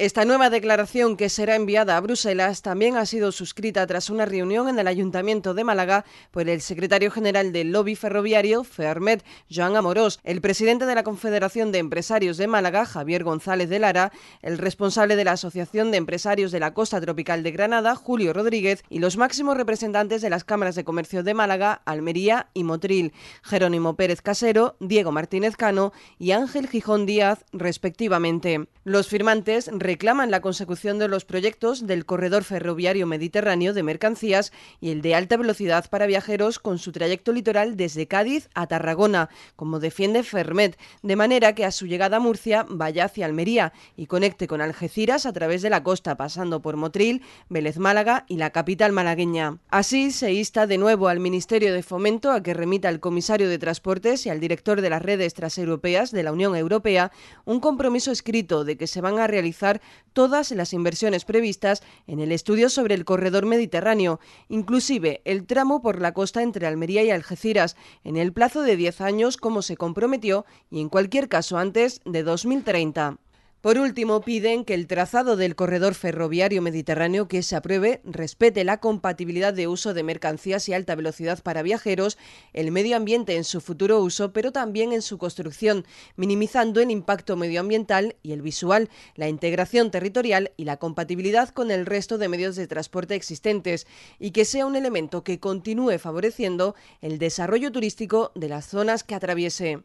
Esta nueva declaración que será enviada a Bruselas también ha sido suscrita tras una reunión en el Ayuntamiento de Málaga por el secretario general del lobby ferroviario, Fermet, Joan Amorós, el presidente de la Confederación de Empresarios de Málaga, Javier González de Lara, el responsable de la Asociación de Empresarios de la Costa Tropical de Granada, Julio Rodríguez, y los máximos representantes de las cámaras de comercio de Málaga, Almería y Motril, Jerónimo Pérez Casero, Diego Martínez Cano y Ángel Gijón Díaz, respectivamente. Los firmantes reclaman la consecución de los proyectos del corredor ferroviario mediterráneo de mercancías y el de alta velocidad para viajeros con su trayecto litoral desde Cádiz a Tarragona, como defiende Fermet, de manera que a su llegada a Murcia vaya hacia Almería y conecte con Algeciras a través de la costa, pasando por Motril, Vélez Málaga y la capital malagueña. Así se insta de nuevo al Ministerio de Fomento a que remita al comisario de Transportes y al director de las redes transeuropeas de la Unión Europea un compromiso escrito de que se van a realizar todas las inversiones previstas en el estudio sobre el corredor mediterráneo, inclusive el tramo por la costa entre Almería y Algeciras, en el plazo de 10 años como se comprometió y en cualquier caso antes de 2030. Por último, piden que el trazado del corredor ferroviario mediterráneo que se apruebe respete la compatibilidad de uso de mercancías y alta velocidad para viajeros, el medio ambiente en su futuro uso, pero también en su construcción, minimizando el impacto medioambiental y el visual, la integración territorial y la compatibilidad con el resto de medios de transporte existentes, y que sea un elemento que continúe favoreciendo el desarrollo turístico de las zonas que atraviese.